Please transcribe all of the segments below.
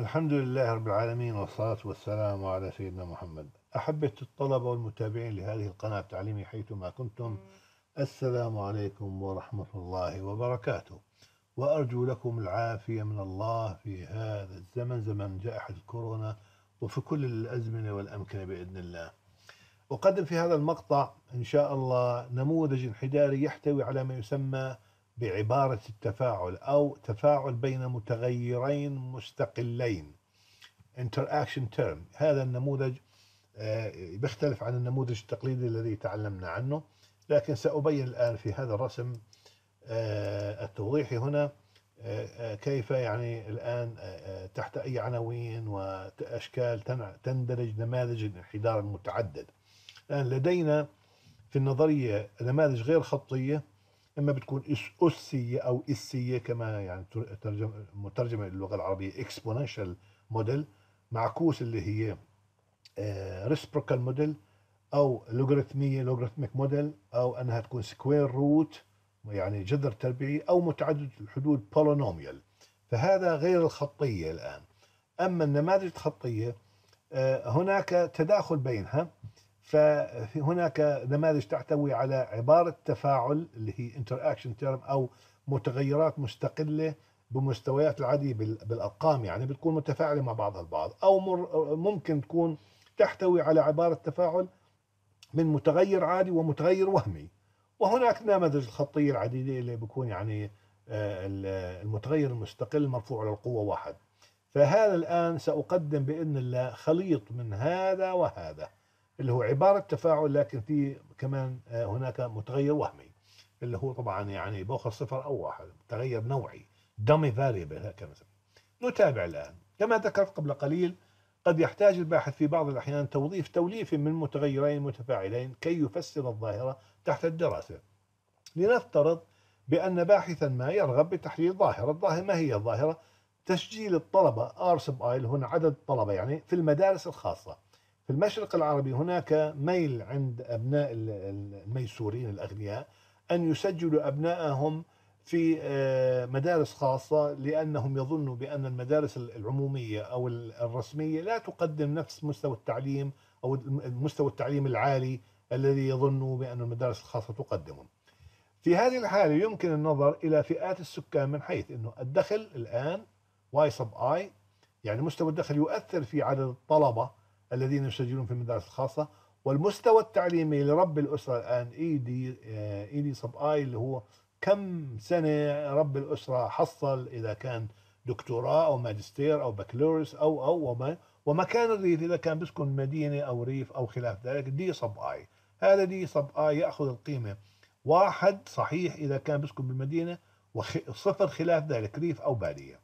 الحمد لله رب العالمين والصلاة والسلام على سيدنا محمد أحبة الطلبة والمتابعين لهذه القناة التعليمية حيثما كنتم السلام عليكم ورحمة الله وبركاته وأرجو لكم العافية من الله في هذا الزمن زمن جائحة الكورونا وفي كل الأزمنة والأمكنة بإذن الله أقدم في هذا المقطع إن شاء الله نموذج انحداري يحتوي على ما يسمى بعبارة التفاعل أو تفاعل بين متغيرين مستقلين interaction term هذا النموذج آه، بيختلف عن النموذج التقليدي الذي تعلمنا عنه لكن سأبين الآن في هذا الرسم آه، التوضيحي هنا آه، كيف يعني الآن تحت أي عناوين وأشكال تندرج نماذج الانحدار المتعدد الآن لدينا في النظرية نماذج غير خطية اما بتكون اسيه او اسيه كما يعني ترجم مترجمه للغه العربيه اكسبوننشال موديل معكوس اللي هي ريسبروكال آه، موديل او لوغاريتميه لوغاريتميك موديل او انها تكون سكوير روت يعني جذر تربيعي او متعدد الحدود بولونوميال فهذا غير الخطيه الان اما النماذج الخطيه آه، هناك تداخل بينها فهناك نماذج تحتوي على عبارة تفاعل اللي هي interaction term أو متغيرات مستقلة بمستويات العادية بالأرقام يعني بتكون متفاعلة مع بعضها البعض أو ممكن تكون تحتوي على عبارة تفاعل من متغير عادي ومتغير وهمي وهناك نماذج الخطية العديدة اللي بيكون يعني آه، المتغير المستقل مرفوع للقوة واحد فهذا الآن سأقدم بإذن الله خليط من هذا وهذا اللي هو عبارة تفاعل لكن في كمان آه، هناك متغير وهمي اللي هو طبعا يعني باخذ صفر أو واحد تغير نوعي dummy variable هكذا نتابع الآن كما ذكرت قبل قليل قد يحتاج الباحث في بعض الأحيان توظيف توليف من متغيرين متفاعلين كي يفسر الظاهرة تحت الدراسة لنفترض بأن باحثا ما يرغب بتحليل ظاهرة الظاهرة ما هي الظاهرة؟ تسجيل الطلبة R sub I هنا عدد الطلبة يعني في المدارس الخاصة في المشرق العربي هناك ميل عند أبناء الميسورين الأغنياء أن يسجلوا أبنائهم في آه، مدارس خاصة لأنهم يظنوا بأن المدارس العمومية أو الرسمية لا تقدم نفس مستوى التعليم أو مستوى التعليم العالي الذي يظنوا بأن المدارس الخاصة تقدمه في هذه الحالة يمكن النظر إلى فئات السكان من حيث أنه الدخل الآن واي سب آي يعني مستوى الدخل يؤثر في عدد الطلبة الذين يسجلون في المدارس الخاصة والمستوى التعليمي لرب الأسرة الآن إيدي إيدي صب آي اللي هو كم سنة رب الأسرة حصل إذا كان دكتوراه أو ماجستير أو بكالوريوس أو أو وما ومكان الريف إذا كان بيسكن مدينة أو ريف أو خلاف ذلك دي صب آي هذا دي صب آي يأخذ القيمة واحد صحيح إذا كان بيسكن بالمدينة وصفر خلاف ذلك ريف أو بادية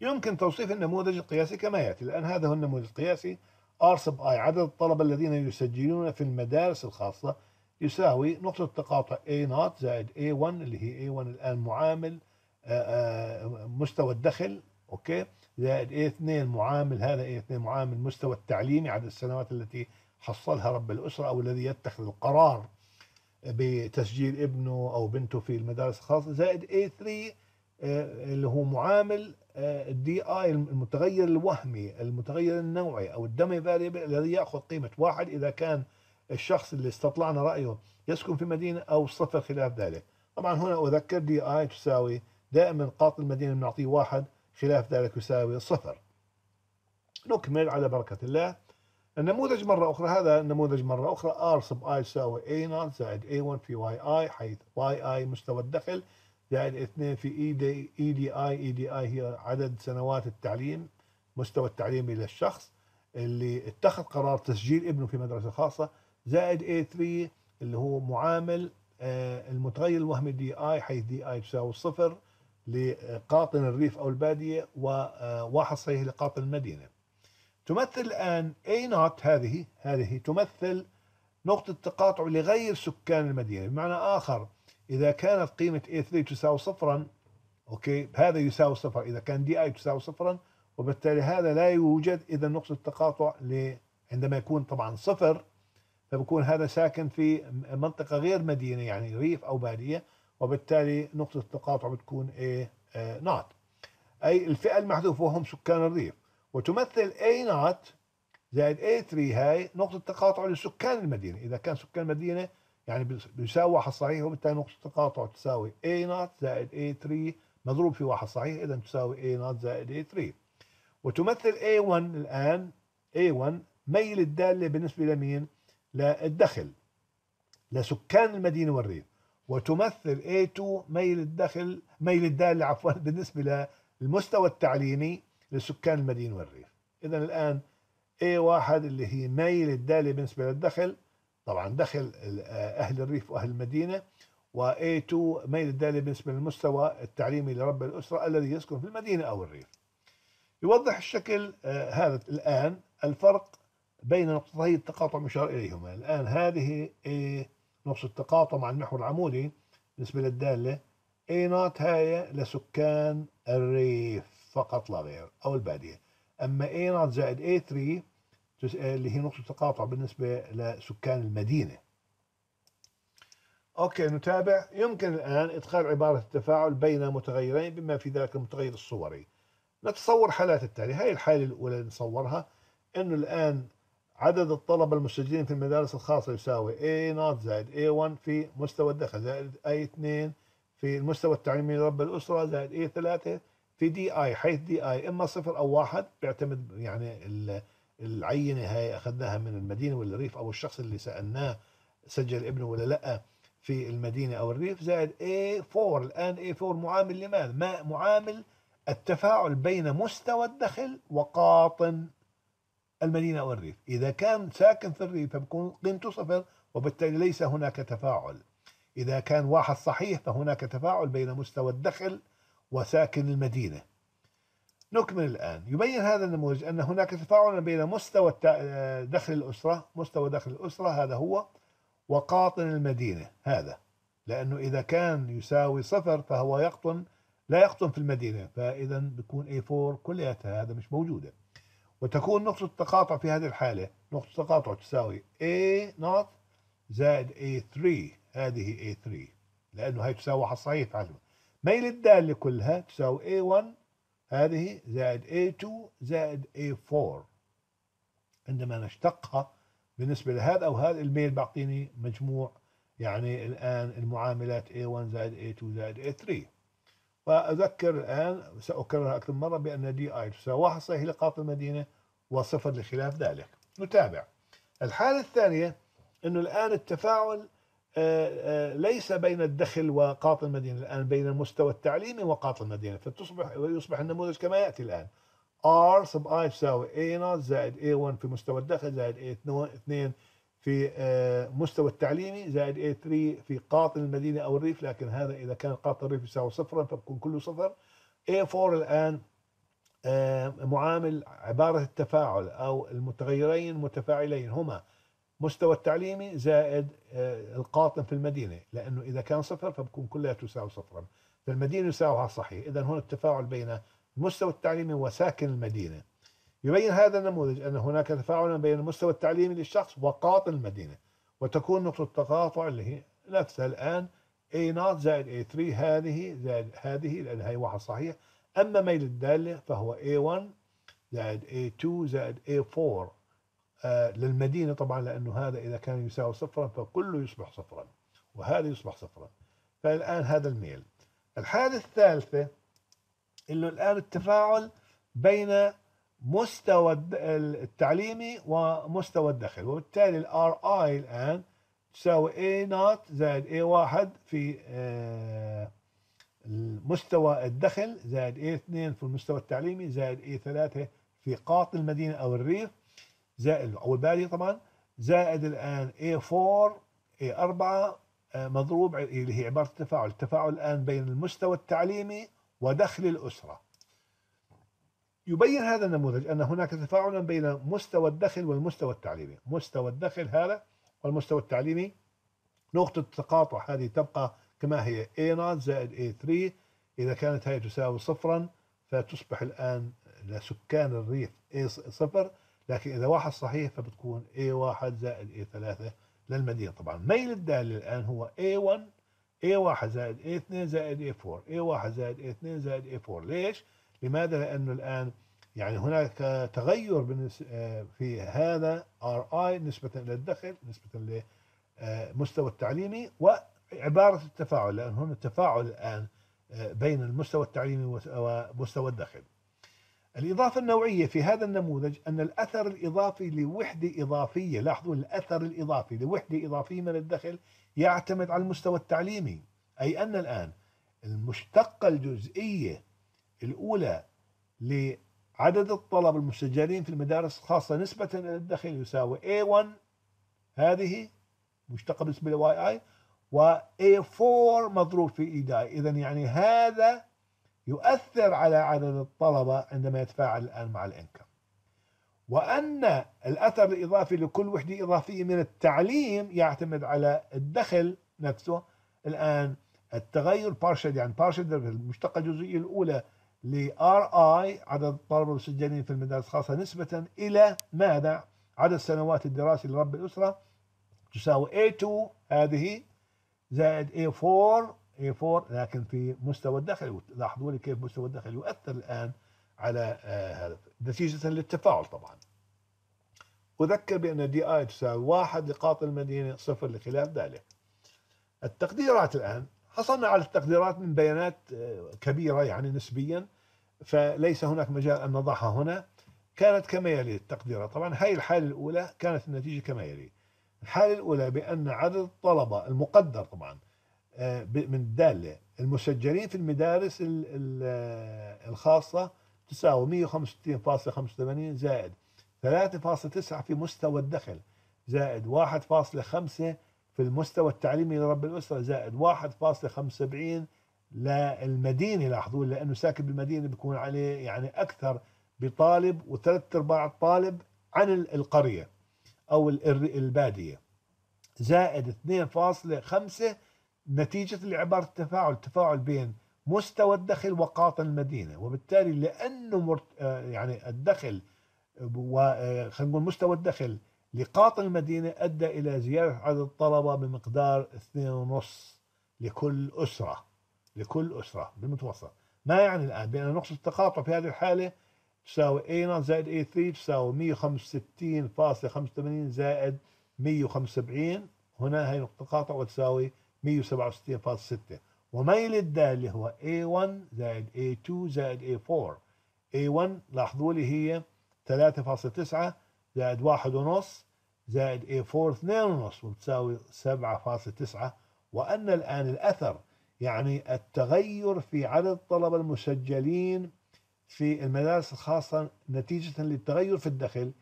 يمكن توصيف النموذج القياسي كما يأتي لأن هذا هو النموذج القياسي أرسب آي عدد الطلبة الذين يسجلون في المدارس الخاصة يساوي نقطة تقاطع A0 زائد A1 اللي هي A1 الآن معامل آه، آه، مستوى الدخل أوكي زائد A2 معامل هذا A2 معامل مستوى التعليمي عدد السنوات التي حصلها رب الأسرة أو الذي يتخذ القرار بتسجيل ابنه أو بنته في المدارس الخاصة زائد A3 اللي هو معامل آه، الدي اي المتغير الوهمي المتغير النوعي او الدمي فاريبل الذي ياخذ قيمه واحد اذا كان الشخص اللي استطلعنا رايه يسكن في مدينه او صفر خلاف ذلك طبعا هنا اذكر دي اي تساوي دائما قاط المدينه بنعطيه واحد خلاف ذلك يساوي صفر نكمل على بركه الله النموذج مرة أخرى هذا النموذج مرة أخرى R sub i تساوي A0 زائد A1 في واي اي حيث واي اي مستوى الدخل يعني اثنين في اي دي اي دي اي اي دي اي هي عدد سنوات التعليم مستوى الى للشخص اللي اتخذ قرار تسجيل ابنه في مدرسه خاصه زائد اي 3 اللي هو معامل آه، المتغير الوهمي دي اي حيث دي اي تساوي صفر لقاطن الريف او الباديه وواحد آه، صحيح لقاطن المدينه. تمثل الان اي نوت هذه هذه تمثل نقطه تقاطع لغير سكان المدينه بمعنى اخر إذا كانت قيمة A3 تساوي صفرا أوكي هذا يساوي صفر إذا كان DI تساوي صفرا وبالتالي هذا لا يوجد إذا نقص التقاطع ل عندما يكون طبعا صفر فبكون هذا ساكن في منطقة غير مدينة يعني ريف أو بادية وبالتالي نقطة التقاطع بتكون A آه، نوت أي الفئة المحذوفة هم سكان الريف وتمثل A نوت زائد A3 هاي نقطة تقاطع لسكان المدينة إذا كان سكان المدينة يعني بيساوي واحد صحيح وبالتالي نقطة التقاطع تساوي A0 زائد A3 مضروب في واحد صحيح إذا تساوي A0 زائد A3 وتمثل A1 الآن A1 ميل الدالة بالنسبة لمين؟ للدخل لسكان المدينة والريف وتمثل A2 ميل الدخل ميل الدالة عفوا بالنسبة للمستوى التعليمي لسكان المدينة والريف إذا الآن A1 اللي هي ميل الدالة بالنسبة للدخل طبعا دخل آه، أهل الريف وأهل المدينة و2 ميل الدالة بالنسبة للمستوى التعليمي لرب الأسرة الذي يسكن في المدينة أو الريف يوضح الشكل آه، هذا الآن الفرق بين نقطتي التقاطع المشار إليهما الآن هذه آه، نقطة التقاطع مع المحور العمودي بالنسبة للدالة اي نوت هاي لسكان الريف فقط لا غير أو البادية أما اي نوت زائد اي 3 اللي هي نقطة تقاطع بالنسبة لسكان المدينة أوكي نتابع يمكن الآن إدخال عبارة التفاعل بين متغيرين بما في ذلك المتغير الصوري نتصور حالات التالية هاي الحالة الأولى اللي نصورها أنه الآن عدد الطلبة المسجلين في المدارس الخاصة يساوي A0 زائد A1 في مستوى الدخل زائد A2 في المستوى التعليمي لرب الأسرة زائد A3 في DI حيث DI اما صفر او واحد بيعتمد يعني العينة هاي أخذناها من المدينة ولا الريف أو الشخص اللي سألناه سجل ابنه ولا لأ في المدينة أو الريف زائد A4 الآن A4 معامل لماذا؟ ما معامل التفاعل بين مستوى الدخل وقاطن المدينة أو الريف إذا كان ساكن في الريف فبكون قيمته صفر وبالتالي ليس هناك تفاعل إذا كان واحد صحيح فهناك تفاعل بين مستوى الدخل وساكن المدينة نكمل الآن يبين هذا النموذج أن هناك تفاعل بين مستوى آه، دخل الأسرة مستوى دخل الأسرة هذا هو وقاطن المدينة هذا لأنه إذا كان يساوي صفر فهو يقطن لا يقطن في المدينة فإذا بيكون A4 كلياتها هذا مش موجودة وتكون نقطة التقاطع في هذه الحالة نقطة التقاطع تساوي A0 زائد A3 هذه A3 لأنه هي تساوي على الصعيد ميل الدالة كلها تساوي A1 هذه زائد A2 زائد A4 عندما نشتقها بالنسبة لهذا أو هذا الميل بعطيني مجموع يعني الآن المعاملات A1 زائد A2 زائد A3 وأذكر الآن سأكررها أكثر من مرة بأن دي آي تساوي واحد صحيح لقاط المدينة وصفر لخلاف ذلك نتابع الحالة الثانية أنه الآن التفاعل آه، آه، ليس بين الدخل وقاط المدينة الآن بين المستوى التعليمي وقاط المدينة فتصبح ويصبح النموذج كما يأتي الآن R sub I تساوي A0 زائد A1 في مستوى الدخل زائد A2 في آه، مستوى التعليمي زائد A3 في قاطن المدينة أو الريف لكن هذا إذا كان قاطن الريف يساوي صفرا فبكون كله صفر A4 الآن معامل عبارة التفاعل أو المتغيرين متفاعلين هما مستوى التعليمي زائد آه، القاطن في المدينة لأنه إذا كان صفر فبكون كلها تساوي صفرا فالمدينة يساويها صحيح إذا هنا التفاعل بين المستوى التعليمي وساكن المدينة يبين هذا النموذج أن هناك تفاعلا بين المستوى التعليمي للشخص وقاطن المدينة وتكون نقطة التقاطع اللي هي نفسها الآن A0 زائد A3 هذه زائد هذه لأن هي واحد صحيح أما ميل الدالة فهو A1 زائد A2 زائد A4 آه، للمدينة طبعا لأنه هذا إذا كان يساوي صفرا فكله يصبح صفرا وهذا يصبح صفرا فالآن هذا الميل الحالة الثالثة أنه الآن التفاعل بين مستوى التعليمي ومستوى الدخل وبالتالي الـ اي الآن تساوي اي نوت زائد اي واحد في آه، مستوى الدخل زائد اي اثنين في المستوى التعليمي زائد اي ثلاثة في قاط المدينة أو الريف زائد أو البادية طبعا زائد الآن A4 A4 آه، مضروب اللي هي عبارة التفاعل التفاعل الآن بين المستوى التعليمي ودخل الأسرة يبين هذا النموذج أن هناك تفاعلا بين مستوى الدخل والمستوى التعليمي مستوى الدخل هذا والمستوى التعليمي نقطة التقاطع هذه تبقى كما هي A0 زائد A3 إذا كانت هي تساوي صفرا فتصبح الآن لسكان الريف A صفر لكن إذا واحد صحيح فبتكون A1 زائد A3 للمدينة طبعا ميل الدالة الآن هو A1 A1 زائد A2 زائد A4 A1 زائد A2 زائد A4 ليش؟ لماذا؟ لأنه الآن يعني هناك تغير آه، في هذا RI نسبة إلى الدخل نسبة للمستوى آه، التعليمي وعبارة التفاعل لأن هنا التفاعل الآن آه، بين المستوى التعليمي ومستوى الدخل الإضافة النوعية في هذا النموذج أن الأثر الإضافي لوحدة إضافية لاحظوا الأثر الإضافي لوحدة إضافية من الدخل يعتمد على المستوى التعليمي أي أن الآن المشتقة الجزئية الأولى لعدد الطلب المسجلين في المدارس الخاصة نسبة إلى الدخل يساوي A1 هذه مشتقة بالنسبة لواي اي و A4 مضروب في إيداي e إذا يعني هذا يؤثر على عدد الطلبة عندما يتفاعل الآن مع الإنكم وأن الأثر الإضافي لكل وحدة إضافية من التعليم يعتمد على الدخل نفسه الآن التغير بارشل يعني بارشل المشتقة الجزئية الأولى لـ RI عدد الطلبة المسجلين في المدارس الخاصة نسبة إلى ماذا؟ عدد سنوات الدراسة لرب الأسرة تساوي A2 هذه زائد A4 a 4 لكن في مستوى الدخل لاحظوا لي كيف مستوى الدخل يؤثر الان على آه، هذا نتيجه للتفاعل طبعا أذكر بأن دي آي تساوي واحد لقاط المدينة صفر لخلاف ذلك التقديرات الآن حصلنا على التقديرات من بيانات آه، كبيرة يعني نسبيا فليس هناك مجال أن نضعها هنا كانت كما يلي التقديرات طبعا هاي الحالة الأولى كانت النتيجة كما يلي الحالة الأولى بأن عدد الطلبة المقدر طبعا آه، من الدالة المسجلين في المدارس آه، الخاصة تساوي 165.85 زائد 3.9 في مستوى الدخل زائد 1.5 في المستوى التعليمي لرب الأسرة زائد 1.75 للمدينة لاحظوا لأنه ساكن بالمدينة بيكون عليه يعني أكثر بطالب وثلاث أرباع الطالب عن القرية أو البادية زائد 2.5 نتيجة لعبارة التفاعل تفاعل بين مستوى الدخل وقاطن المدينة وبالتالي لأنه مرت... آه، يعني الدخل و... آه، خلينا نقول مستوى الدخل لقاطن المدينة أدى إلى زيادة عدد الطلبة بمقدار 2.5 لكل أسرة لكل أسرة بالمتوسط ما يعني الآن بأن نقص التقاطع في هذه الحالة تساوي A0 زائد A3 تساوي 165.85 زائد 175 هنا هي نقطة تقاطع وتساوي 167.6 وميل الدال اللي هو A1 زائد A2 زائد A4 A1 لاحظوا لي هي 3.9 زائد 1.5 زائد A4 2.5 وتساوي وبتساوي 7.9 وأن الآن الأثر يعني التغير في عدد الطلبة المسجلين في المدارس الخاصة نتيجة للتغير في الدخل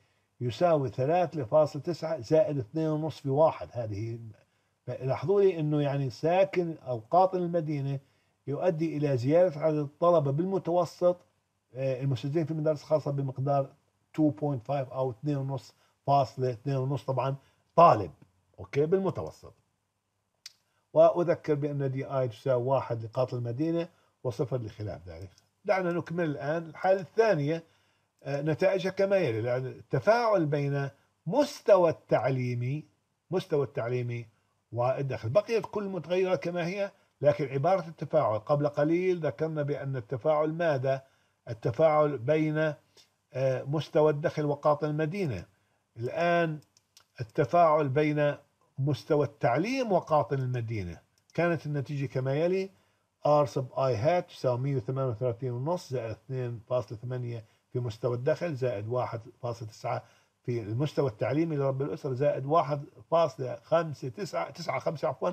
يساوي 3.9 زائد 2.5 في 1 هذه لاحظوا لي انه يعني ساكن او قاطن المدينه يؤدي الى زياده عدد الطلبه بالمتوسط آه، المسجلين في المدارس الخاصه بمقدار 2.5 او 2.5 فاصلة 2.5 طبعا طالب اوكي بالمتوسط واذكر بان دي اي تساوي 1 لقاط المدينه وصفر لخلاف ذلك دعنا نكمل الان الحاله الثانيه آه، نتائجها كما يلي التفاعل بين مستوى التعليمي مستوى التعليمي والدخل بقيت كل متغيرة كما هي لكن عبارة التفاعل قبل قليل ذكرنا بأن التفاعل ماذا التفاعل بين آه، مستوى الدخل وقاطن المدينة الآن التفاعل بين مستوى التعليم وقاطن المدينة كانت النتيجة كما يلي R sub i hat تساوي 138.5 زائد 2.8 في مستوى الدخل زائد 1.9 في المستوى التعليمي لرب الأسرة زائد 1.59 عفوا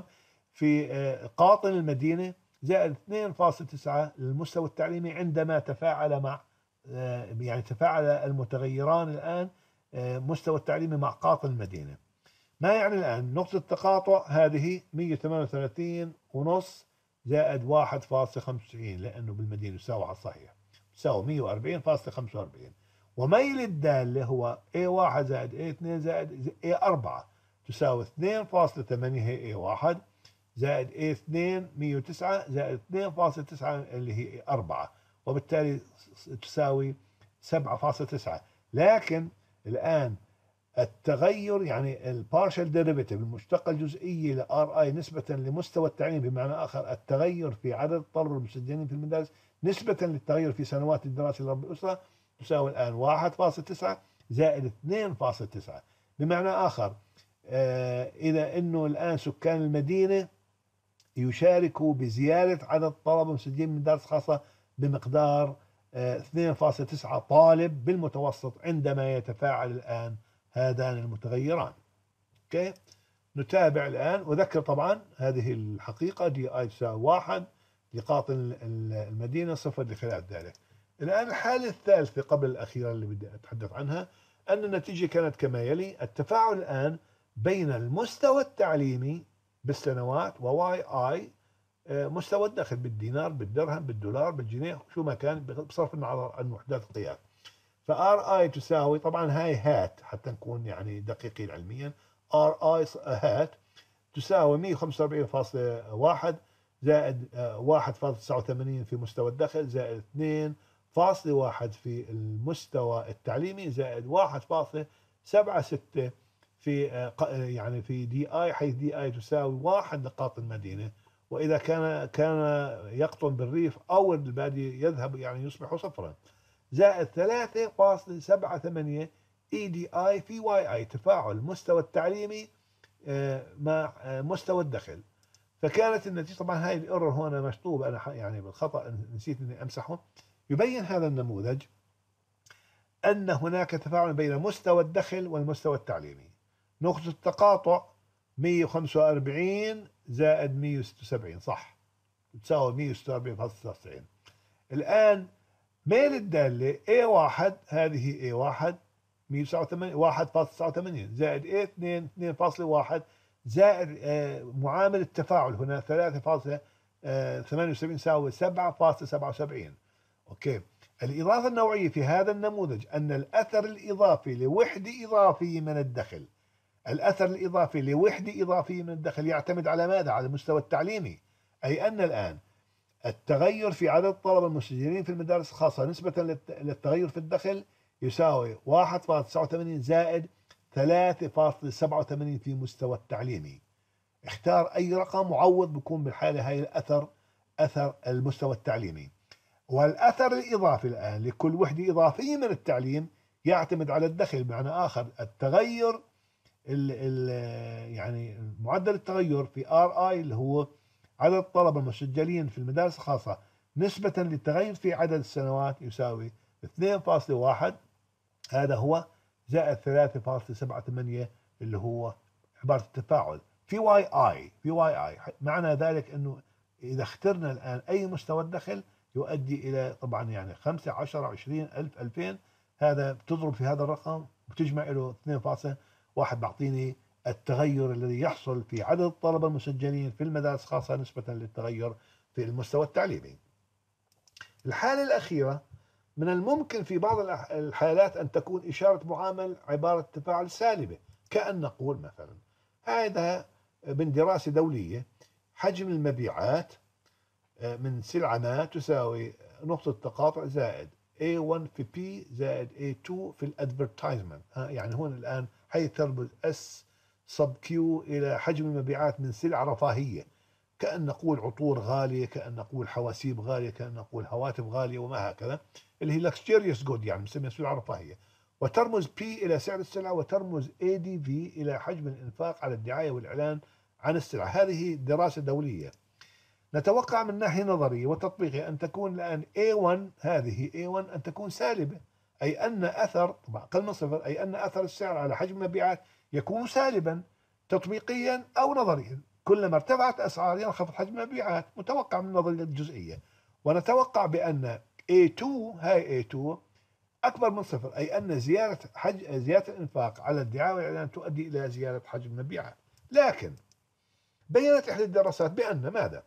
في آه، قاطن المدينة زائد 2.9 للمستوى التعليمي عندما تفاعل مع آه، يعني تفاعل المتغيران الآن آه، مستوى التعليمي مع قاطن المدينة ما يعني الآن نقطة التقاطع هذه 138 ونص زائد 1.95 لأنه بالمدينة يساوي على الصحيح يساوي 140.45 وميل الدالة هو A1 زائد A2 زائد A4 تساوي 2.8 هي A1 زائد A2 109 زائد 2.9 اللي هي 4 وبالتالي تساوي 7.9 لكن الآن التغير يعني البارشل ديريفيتيف المشتقة الجزئية لار اي نسبة لمستوى التعليم بمعنى آخر التغير في عدد الطلبة المسجلين في المدارس نسبة للتغير في سنوات الدراسة لرب الأسرة تساوي الآن 1.9 زائد 2.9 بمعنى آخر آه، إذا أنه الآن سكان المدينة يشاركوا بزيادة عدد طلبة مسجلين من دارس خاصة بمقدار 2.9 آه، طالب بالمتوسط عندما يتفاعل الآن هذان المتغيران أوكي نتابع الآن وذكر طبعا هذه الحقيقة دي آي تساوي واحد لقاطن المدينة صفر لخلاف ذلك الآن الحالة الثالثة قبل الأخيرة اللي بدي أتحدث عنها أن النتيجة كانت كما يلي التفاعل الآن بين المستوى التعليمي بالسنوات وواي آي آه، مستوى الدخل بالدينار بالدرهم بالدولار بالجنيه شو ما كان بصرف النظر عن وحدات القياس فار اي تساوي طبعا هاي هات حتى نكون يعني دقيقين علميا ار اي هات تساوي 145.1 زائد 1.89 آه، في مستوى الدخل زائد 2 فاصلة واحد في المستوى التعليمي زائد واحد فاصلة سبعة ستة في آه، آه، يعني في دي اي حيث دي اي تساوي واحد نقاط المدينة وإذا كان كان يقطن بالريف أو البادي يذهب يعني يصبح صفرا زائد ثلاثة فاصلة سبعة ثمانية اي دي اي في واي اي تفاعل المستوى التعليمي آه، مع مستوى الدخل فكانت النتيجه طبعا هاي الايرور هنا مشطوب انا يعني بالخطا نسيت اني امسحه يبين هذا النموذج أن هناك تفاعل بين مستوى الدخل والمستوى التعليمي نقطة التقاطع 145 زائد 176 صح تساوي 146.96 الآن ميل الدالة A1 هذه A1 189 1.89 زائد A2 2.1 زائد آه، معامل التفاعل هنا 3.78 آه، يساوي 7.77 أوكي الإضافة النوعية في هذا النموذج أن الأثر الإضافي لوحدة إضافية من الدخل الأثر الإضافي لوحدة إضافية من الدخل يعتمد على ماذا؟ على المستوى التعليمي أي أن الآن التغير في عدد الطلبة المسجلين في المدارس الخاصة نسبة للتغير في الدخل يساوي 1.89 زائد 3.87 في مستوى التعليمي اختار أي رقم معوض بكون بالحالة هاي الأثر أثر المستوى التعليمي والأثر الإضافي الآن لكل وحدة إضافية من التعليم يعتمد على الدخل بمعنى آخر التغير ال ال يعني معدل التغير في آر آي اللي هو عدد الطلبة المسجلين في المدارس الخاصة نسبة للتغير في عدد السنوات يساوي 2.1 هذا هو زائد 3.78 اللي هو عبارة التفاعل في واي اي في واي اي معنى ذلك انه اذا اخترنا الان اي مستوى الدخل يؤدي إلى طبعا يعني 5 10 20 1000 2000 هذا بتضرب في هذا الرقم بتجمع له 2.1 بيعطيني التغير الذي يحصل في عدد الطلبة المسجلين في المدارس خاصة نسبة للتغير في المستوى التعليمي الحالة الأخيرة من الممكن في بعض الحالات أن تكون إشارة معامل عبارة تفاعل سالبة كأن نقول مثلا هذا من دراسة دولية حجم المبيعات آه، من سلعة ما تساوي نقطة تقاطع زائد A1 في P زائد A2 في الادفرتايزمنت آه، يعني هون الآن تربط S sub Q إلى حجم المبيعات من سلعة رفاهية كأن نقول عطور غالية كأن نقول حواسيب غالية كأن نقول هواتف غالية وما هكذا اللي هي luxurious good يعني نسميها سلعة رفاهية وترمز P إلى سعر السلعة وترمز ADV إلى حجم الإنفاق على الدعاية والإعلان عن السلعة هذه دراسة دولية نتوقع من ناحية نظرية وتطبيقية أن تكون الآن A1 هذه A1 أن تكون سالبة أي أن أثر طبعا أقل من صفر أي أن أثر السعر على حجم المبيعات يكون سالبا تطبيقيا أو نظريا كلما ارتفعت أسعار ينخفض حجم المبيعات متوقع من النظرية الجزئية ونتوقع بأن A2 هاي A2 أكبر من صفر أي أن زيادة حج... زيادة الإنفاق على الدعاية والإعلان تؤدي إلى زيادة حجم المبيعات لكن بينت إحدى الدراسات بأن ماذا؟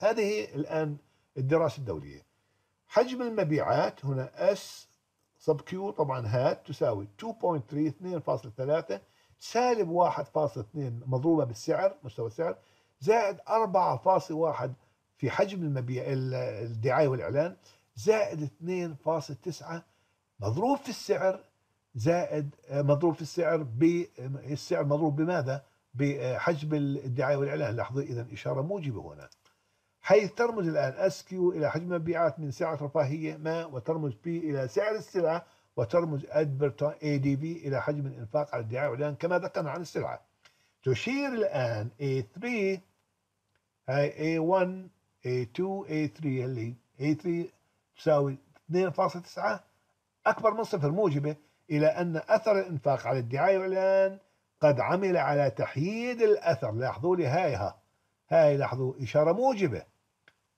هذه الآن الدراسة الدولية حجم المبيعات هنا اس سب كيو طبعا هات تساوي 2.3 2.3 سالب 1.2 مضروبة بالسعر مستوى السعر زائد 4.1 في حجم المبيع الدعاية والإعلان زائد 2.9 مضروب في السعر زائد آه، مضروب في السعر بالسعر آه، مضروب بماذا؟ بحجم الدعاية والإعلان لاحظوا إذا إشارة موجبة هنا حيث ترمز الآن اس كيو إلى حجم المبيعات من سعة رفاهية ما وترمز بي إلى سعر السلعة وترمز اي دي بي إلى حجم الإنفاق على الدعاية والإعلان كما ذكرنا عن السلعة تشير الآن A3 هاي A1 A2 A3 اللي A3 تساوي 2.9 أكبر من صفر موجبة إلى أن أثر الإنفاق على الدعاية والإعلان قد عمل على تحييد الأثر لاحظوا لي هاي ها هاي لاحظوا إشارة موجبة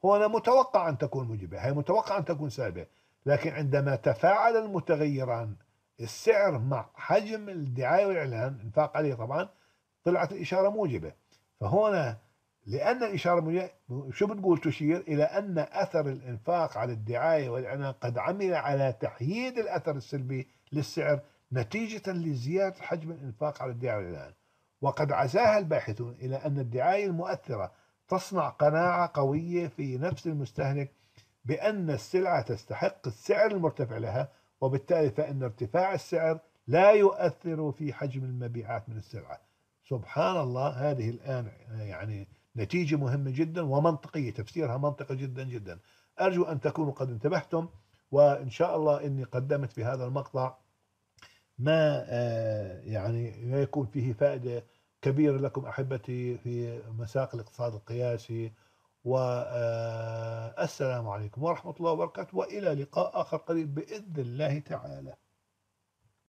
هنا متوقع أن تكون موجبة هي متوقع أن تكون سلبية لكن عندما تفاعل المتغيران السعر مع حجم الدعاية والإعلان انفاق عليه طبعا طلعت الإشارة موجبة فهنا لأن الإشارة موجبة شو بتقول تشير إلى أن أثر الإنفاق على الدعاية والإعلان قد عمل على تحييد الأثر السلبي للسعر نتيجة لزيادة حجم الإنفاق على الدعاية والإعلان وقد عزاها الباحثون إلى أن الدعاية المؤثرة تصنع قناعة قوية في نفس المستهلك بأن السلعة تستحق السعر المرتفع لها وبالتالي فإن ارتفاع السعر لا يؤثر في حجم المبيعات من السلعة سبحان الله هذه الآن يعني نتيجة مهمة جدا ومنطقية تفسيرها منطقي جدا جدا أرجو أن تكونوا قد انتبهتم وإن شاء الله إني قدمت في هذا المقطع ما آه، يعني يكون فيه فائدة كبير لكم أحبتي في مساق الاقتصاد القياسي والسلام آه، عليكم ورحمة الله وبركاته وإلى لقاء آخر قريب بإذن الله تعالى